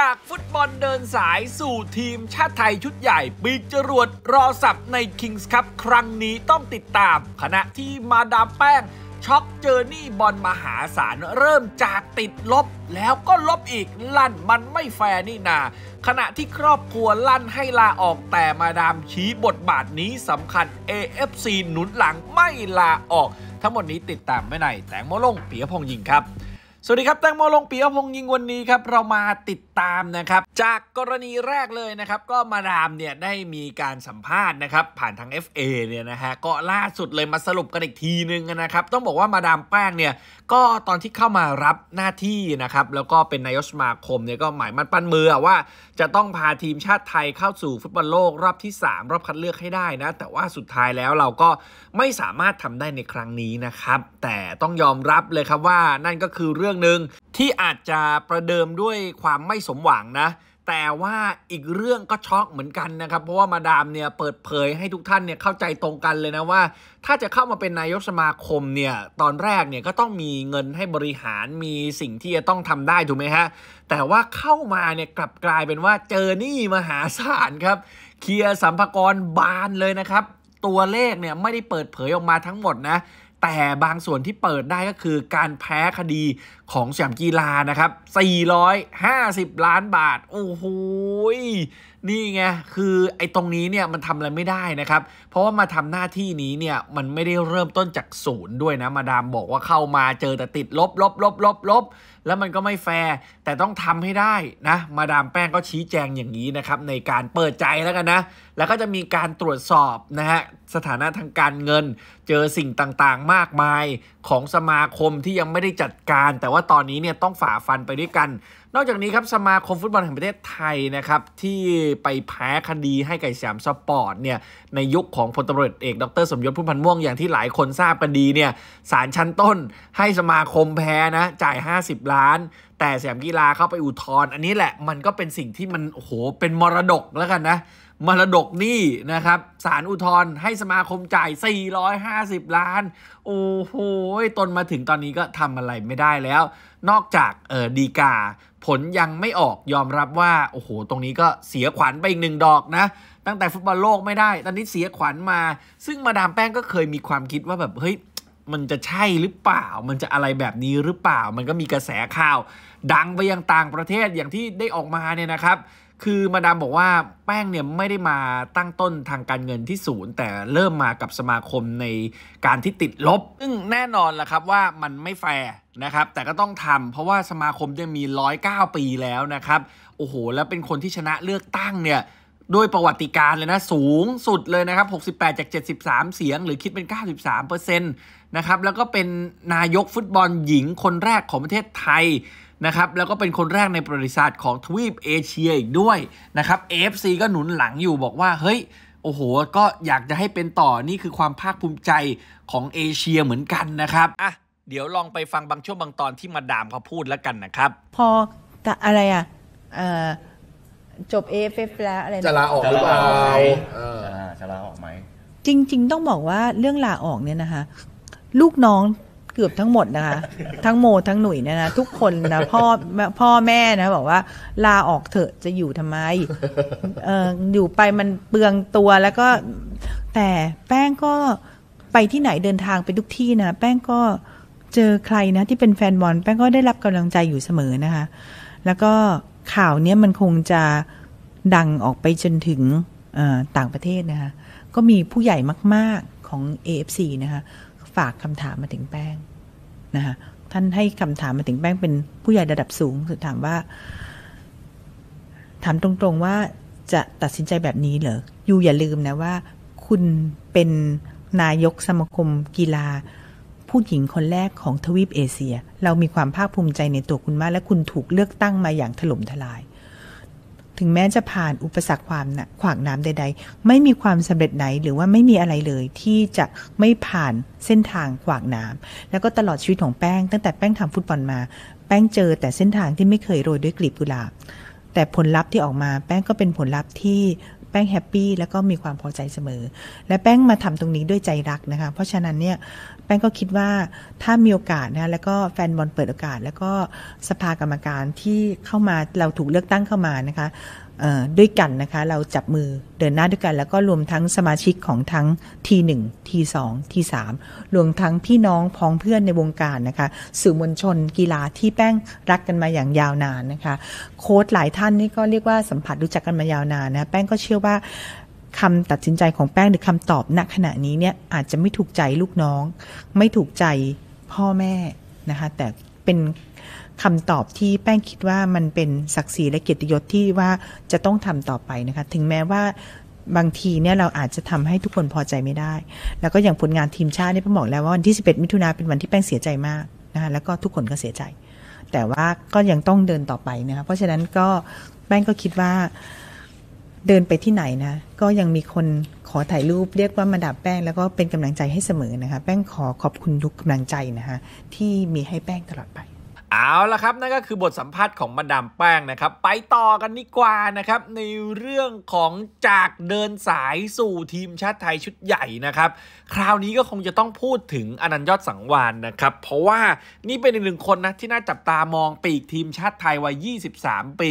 จากฟุตบอลเดินสายสู่ทีมชาติไทยชุดใหญ่ ปีกจรวดรอสับในคิงส์ครับครั้งนี้ต้องติดตาม ขณะที่มาดามแป้ง ช็อกเจอร์นี่บอลมหาศาลเริ่มจากติดลบ แล้วก็ลบอีกลั่นมันไม่แฟร์นี่นา ขณะที่ครอบครัวลั่นให้ลาออกแต่มาดามชี้บทบาทนี้สำคัญ AFC หนุนหลังไม่ลาออก ทั้งหมดนี้ติดตามไม่หนแตงโมลงเปียพงยิงครับสวัสดีครับแตงโมลงปียพงยิงวันนี้ครับ เรามาติดตามนะครับ จากกรณีแรกเลยนะครับ ก็มาดามเนี่ยได้มีการสัมภาษณ์นะครับ ผ่านทาง FA เนี่ยนะฮะ ก็ล่าสุดเลยมาสรุปกันอีกทีนึงนะครับ ต้องบอกว่ามาดามแป้งเนี่ยก็ตอนที่เข้ามารับหน้าที่นะครับ แล้วก็เป็นนายกสมาคมเนี่ยก็หมายมั่นปั้นมือว่าจะต้องพาทีมชาติไทยเข้าสู่ฟุตบอลโลกรอบที่ 3รอบคัดเลือกให้ได้นะแต่ว่าสุดท้ายแล้วเราก็ไม่สามารถทำได้ในครั้งนี้นะครับแต่ต้องยอมรับเลยครับว่านั่นก็คือเรื่องรื่องหนึ่งที่อาจจะประเดิมด้วยความไม่สมหวังนะ แต่ว่าอีกเรื่องก็ช็อกเหมือนกันนะครับ เพราะว่ามาดามเนี่ยเปิดเผยให้ทุกท่านเนี่ยเข้าใจตรงกันเลยนะว่า ถ้าจะเข้ามาเป็นนายกสมาคมเนี่ยตอนแรกเนี่ยก็ต้องมีเงินให้บริหารมีสิ่งที่จะต้องทำได้ถูกไหมฮะ แต่ว่าเข้ามาเนี่ยกลับกลายเป็นว่าเจอหนี้มหาศาลครับเคลียร์สัมภาระบานเลยนะครับ ตัวเลขเนี่ยไม่ได้เปิดเผยออกมาทั้งหมดนะแต่บางส่วนที่เปิดได้ก็คือการแพ้คดีของสยามกีฬานะครับ 450 ล้านบาท โอ้โหนี่ไง คือ ไอ้ตรงนี้เนี่ย มันทำอะไรไม่ได้นะครับ เพราะว่ามาทำหน้าที่นี้เนี่ย มันไม่ได้เริ่มต้นจากศูนย์ด้วยนะ มาดามบอกว่าเข้ามาเจอแต่ติดลบลบลบลบลบแล้วมันก็ไม่แฟร์ แต่ต้องทำให้ได้นะ มาดามแป้งก็ชี้แจงอย่างนี้นะครับ ในการเปิดใจแล้วกันนะ แล้วก็จะมีการตรวจสอบนะฮะ สถานะทางการเงิน เจอสิ่งต่างๆ มากมายของสมาคมที่ยังไม่ได้จัดการ แต่ว่าตอนนี้เนี่ยต้องฝ่าฟันไปด้วยกันนอกจากนี้ครับสมาคมฟุตบอล แห่งประเทศไทยนะครับ ที่ไปแพ้คดีให้ไก่สยามสปอร์ตเนี่ยในยุคของพลตำรวจเอกดร สมยศพุ่มพันม่วง อย่างที่หลายคนทราบกันดีเนี่ยศาลชั้นต้นให้สมาคมแพ้นะจ่าย 50 ล้าน แต่สยามกีฬาเข้าไปอุทธรณ์อันนี้แหละมันก็เป็นสิ่งที่มันโหเป็นมรดกแล้วกันนะมรดกหนี้นะครับสารอุทธรณ์ให้สมาคมจ่าย 450 ล้าน โอ้โหตนมาถึงตอนนี้ก็ทำอะไรไม่ได้แล้ว นอกจากเออดีกาผลยังไม่ออกยอมรับว่าโอ้โห ตรงนี้ก็เสียขวัญไปอีกหนึ่งดอกนะ ตั้งแต่ฟุตบอลโลกไม่ได้ ตอนนี้เสียขวัญมา ซึ่งมาดามแป้งก็เคยมีความคิดว่าแบบเฮ้ยมันจะใช่หรือเปล่ามันจะอะไรแบบนี้หรือเปล่ามันก็มีกระแสข่าว ดังไปยังต่างประเทศอย่างที่ได้ออกมาเนี่ยนะครับคือมาดามบอกว่าแป้งเนี่ยไม่ได้มาตั้งต้นทางการเงินที่ศูนย์แต่เริ่มมากับสมาคมในการที่ติดลบซึ่งแน่นอนล่ะครับว่ามันไม่แฟร์นะครับแต่ก็ต้องทำเพราะว่าสมาคมเนี่ยมี 109 ปีแล้วนะครับโอ้โหแล้วเป็นคนที่ชนะเลือกตั้งเนี่ยด้วยประวัติการเลยนะ สูงสุดเลยนะครับ 68 จาก 73 เสียง หรือคิดเป็น 93%นะครับแล้วก็เป็นนายกฟุตบอลหญิงคนแรกของประเทศไทยนะครับแล้วก็เป็นคนแรกในประวัติศาสตร์ของทวีปเอเชียอีกด้วยนะครับเอฟซีก็หนุนหลังอยู่บอกว่า เฮ้ย โอ้โห ก็อยากจะให้เป็นต่อนี่คือความภาคภูมิใจของเอเชียเหมือนกันนะครับอ่ะเดี๋ยวลองไปฟังบางช่วงบางตอนที่มาดามเขาพูดแล้วกันนะครับ พออะไรอ่ะจบเอฟเอฟแล้วอะไรจะลาออกหรือเปล่าจะลาออกไหม จริงๆ ต้องบอกว่าเรื่องลาออกเนี่ยนะคะ ลูกน้องกือบทั้งหมดนะคะทั้งโมทั้งหนุ่ยเนี่ยนะ ทุกคนนะพ่อพ่อแม่นะ บอกว่า ลาออกเถอะจะอยู่ทำไมเอออยู่ไปมันเปลืองตัวแล้วก็แต่แป้งก็ไปที่ไหนเดินทางไปทุกที่นะ แป้งก็เจอใครนะที่เป็นแฟนบอลแป้งก็ได้รับกำลังใจอยู่เสมอนะคะแล้วก็ข่าวเนี้ยมันคงจะดังออกไปจนถึงต่างประเทศนะคะก็มีผู้ใหญ่มาก ๆของ AFC นะคะากคำถามมาถึงแป้ง นะคะท่านให้คำถามมาถึงแป้งเป็นผู้ใหญ่ระดับสูงสุดถามว่า ถามตรง ๆว่าจะตัดสินใจแบบนี้เหรออยู่อย่าลืมนะว่าคุณเป็นนายกสมาคมกีฬาผู้หญิงคนแรกของทวีปเอเชีย เรามีความภาคภูมิใจในตัวคุณมาก และคุณถูกเลือกตั้งมาอย่างถล่มทลายถึงแม้จะผ่านอุปสรรคความนะขวางน้ำใดๆ ไม่มีความสำเร็จไหนหรือว่าไม่มีอะไรเลย ที่จะไม่ผ่านเส้นทางขวางน้ำ แล้วก็ตลอดชีวิตของแป้ง ตั้งแต่แป้งทำฟุตบอลมา แป้งเจอแต่เส้นทางที่ไม่เคยโรยด้วยกลีบกุหลาบแต่ผลลัพธ์ที่ออกมา แป้งก็เป็นผลลัพธ์ที่แป้งแฮปปี้แล้วก็มีความพอใจเสมอ และแป้งมาทำตรงนี้ด้วยใจรักนะคะ เพราะฉะนั้นเนี่ย แป้งก็คิดว่าถ้ามีโอกาสนะแล้วก็แฟนบอลเปิดโอกาส แล้วก็สภากรรมการที่เข้ามาเราถูกเลือกตั้งเข้ามานะคะด้วยกันนะคะเราจับมือเดินหน้าด้วยกัน แล้วก็รวมทั้งสมาชิกของทั้งทีหนึ่งทีสองทีสามรวมทั้งพี่น้องพ้องเพื่อนในวงการนะคะสื่อมวลชนกีฬาที่แป้งรักกันมาอย่างยาวนานนะคะโค้ดหลายท่านนี่ก็เรียกว่าสัมผัสรู้จักกันมายาวนานนะแป้งก็เชื่อว่าคำตัดสินใจของแป้งหรือคำตอบณขณะนี้เนี่ย อาจจะไม่ถูกใจลูกน้อง ไม่ถูกใจพ่อแม่นะคะแต่เป็นคำตอบที่แป้งคิดว่ามันเป็นศักดิ์ศรีและเกียรติยศที่ว่าจะต้องทำต่อไปนะคะถึงแม้ว่าบางทีเนี่ยเราอาจจะทำให้ทุกคนพอใจไม่ได้ แล้วก็อย่างผลงานทีมชาติเนี่ยผมบอกแล้วว่าวันที่11มิถุนาเป็นวันที่แป้งเสียใจมากนะคะแล้วก็ทุกคนก็เสียใจ แต่ว่าก็ยังต้องเดินต่อไปนะคะเพราะฉะนั้นก็แป้งก็คิดว่าเดินไปที่ไหนนะก็ยังมีคนขอถ่ายรูปเรียกว่ามาดับแป้งแล้วก็เป็นกำลังใจให้เสมอนะคะ แป้งขอขอบคุณทุกกำลังใจนะคะที่มีให้แป้งตลอดไปเอาละครับนั่นก็คือบทสัมภาษณ์ของมาดามแป้งนะครับไปต่อกันดีกว่านะครับในเรื่องของจากเดินสายสู่ทีมชาติไทยชุดใหญ่นะครับคราวนี้ก็คงจะต้องพูดถึงอนันต์ยอดสังวานนะครับเพราะว่านี่เป็นอีกหนึ่งคนนะที่น่าจับตามองปีกทีมชาติไทยวัย23 ปี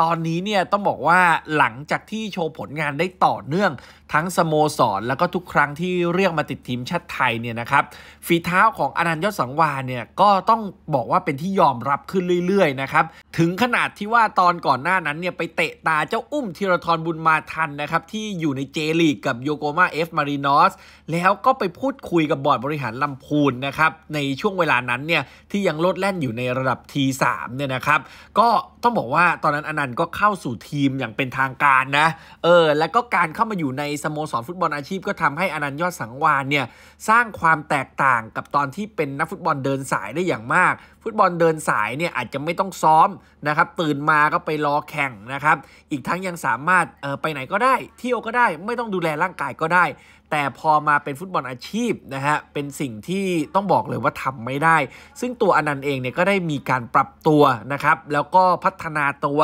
ตอนนี้เนี่ยต้องบอกว่าหลังจากที่โชว์ผลงานได้ต่อเนื่อง ทั้งสโมสรแล้วก็ทุกครั้งที่เรียกมาติดทีมชาติไทยเนี่ยนะครับฝีเท้าของอนันต์ยอดสังวานเนี่ยก็ต้องบอกว่าเป็นที่ที่ยอมรับขึ้นเรื่อย ๆ นะครับถึงขนาดที่ว่าตอนก่อนหน้านั้นเนี่ยไปเตะตาเจ้าอุ้มธีรทรบุญมาทันนะครับที่อยู่ในเจลีกกับโยโกมาเอฟมารินอสแล้วก็ไปพูดคุยกับบอร์ดบริหารลำพูนนะครับในช่วงเวลานั้นเนี่ยที่ยังลดแล่นอยู่ในระดับ T3 เนี่ยนะครับก็ต้องบอกว่าตอนนั้นอนันต์ก็เข้าสู่ทีมอย่างเป็นทางการนะเออแล้วก็การเข้ามาอยู่ในสโมสรฟุตบอลอาชีพก็ทำให้อนันต์ยอดสังวานเนี่ยสร้างความแตกต่างกับตอนที่เป็นนักฟุตบอลเดินสายได้อย่างมาก ฟุตบอลเดินสายเนี่ยอาจจะไม่ต้องซ้อมนะครับตื่นมาก็ไปรอแข่งนะครับอีกทั้งยังสามารถไปไหนก็ได้เที่ยวก็ได้ไม่ต้องดูแลร่างกายก็ได้แต่พอมาเป็นฟุตบอลอาชีพนะฮะเป็นสิ่งที่ต้องบอกเลยว่าทำไม่ได้ ซึ่งตัวอนันต์เองเนี่ยก็ได้มีการปรับตัวนะครับแล้วก็พัฒนาตัว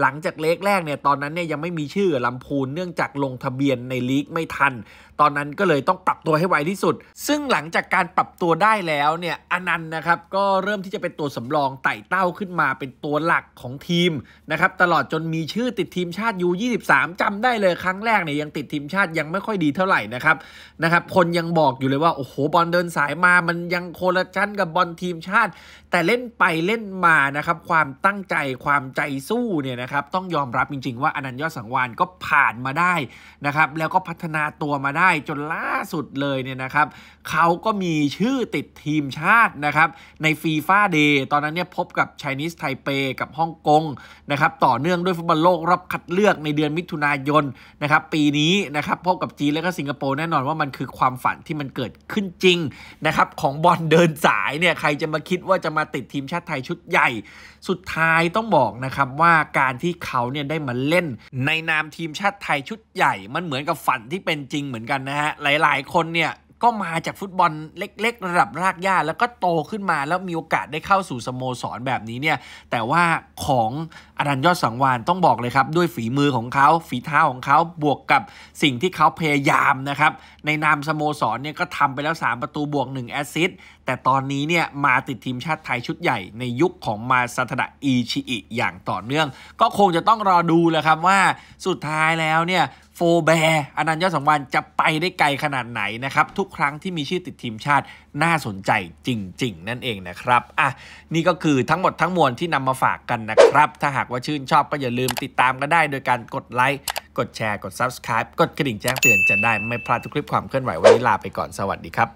หลังจากเล็กแรกเนี่ยตอนนั้นเนี่ยยังไม่มีชื่อลำพูนเนื่องจากลงทะเบียนในลีกไม่ทัน ตอนนั้นก็เลยต้องปรับตัวให้ไวที่สุด ซึ่งหลังจากการปรับตัวได้แล้วเนี่ยอนันต์นะครับก็เริ่มที่จะเป็นตัวสำรองไต่เต้าขึ้นมาเป็นตัวหลักของทีมนะครับตลอดจนมีชื่อติดทีมชาติยู23จำได้เลย ครั้งแรกเนี่ยยังติดทีมชาติยังไม่ค่อยดีเท่าไหร่นะครนะครับนะครับ คนยังบอกอยู่เลยว่าโอ้โหบอลเดินสายมามันยังโคละชั้นกับบอลทีมชาติ แต่เล่นไปเล่นมานะครับความตั้งใจความใจสู้เนี่ยนะครับต้องยอมรับจริง ๆ ว่าอนัน์ยอดสังวานก็ผ่านมาได้นะครับแล้วก็พัฒนาตัวมาได้จนล่าสุดเลยเนี่ยนะครับเขาก็มีชื่อติดทีมชาตินะครับในฟีฟ่าเดย์ตอนนั้นเนี่ยพบกับไชนีสไทเปกับฮ่องกงนะครับต่อเนื่องด้วยฟุตบอลโลก รอบคัดเลือกในเดือนมิถุนายนนะครับปีนี้นะครับพบกับจีนและก็สิงคโปร์แน่นอนว่ามันคือความฝันที่มันเกิดขึ้นจริงนะครับของบอลเดินสายเนี่ยใครจะมาคิดว่าจะมาติดทีมชาติไทยชุดใหญ่ สุดท้ายต้องบอกนะครับว่าการที่เขาเนี่ยได้มาเล่น ในนามทีมชาติไทยชุดใหญ่มันเหมือนกับฝันที่เป็นจริงเหมือนกันนะฮะหลาย ๆ คนเนี่ยก็มาจากฟุตบอลเล็ก ๆ ระดับรากหญ้าแล้วก็โตขึ้นมาแล้วมีโอกาสได้เข้าสู่สโมสรแบบนี้เนี่ยแต่ว่าของอรันยอดสังวานต้องบอกเลยครับ ด้วยฝีมือของเขาฝีเท้าของเขาบวกกับสิ่งที่เขาพยายามนะครับ ในนามสโมสรเนี่ยก็ทำไปแล้ว 3 ประตูบวก 1 แอสซิสต์แต่ตอนนี้เนี่ยมาติดทีมชาติไทยชุดใหญ่ในยุคของมาซาตดะอีชิอิอย่างต่อเนื่อง ก็คงจะต้องรอดูแหละครับว่าสุดท้ายแล้วเนี่ยโฟเบร์อนันต์ยอดสังวานจะไปได้ไกลขนาดไหนนะครับทุกครั้งที่มีชื่อติดทีมชาติน่าสนใจจริง ๆ นั่นเองนะครับอ่ะนี่ก็คือทั้งหมดทั้งมวลที่นำมาฝากกันนะครับถ้าหากากว่าชื่นชอบก็อย่าลืมติดตามกันได้โดยการกดไลค์ กดแชร์ กด Subscribe กดกระดิ่งแจ้งเตือนจะได้ไม่พลาดทุกคลิปความเคลื่อนไหววันนี้ลาไปก่อนสวัสดีครับ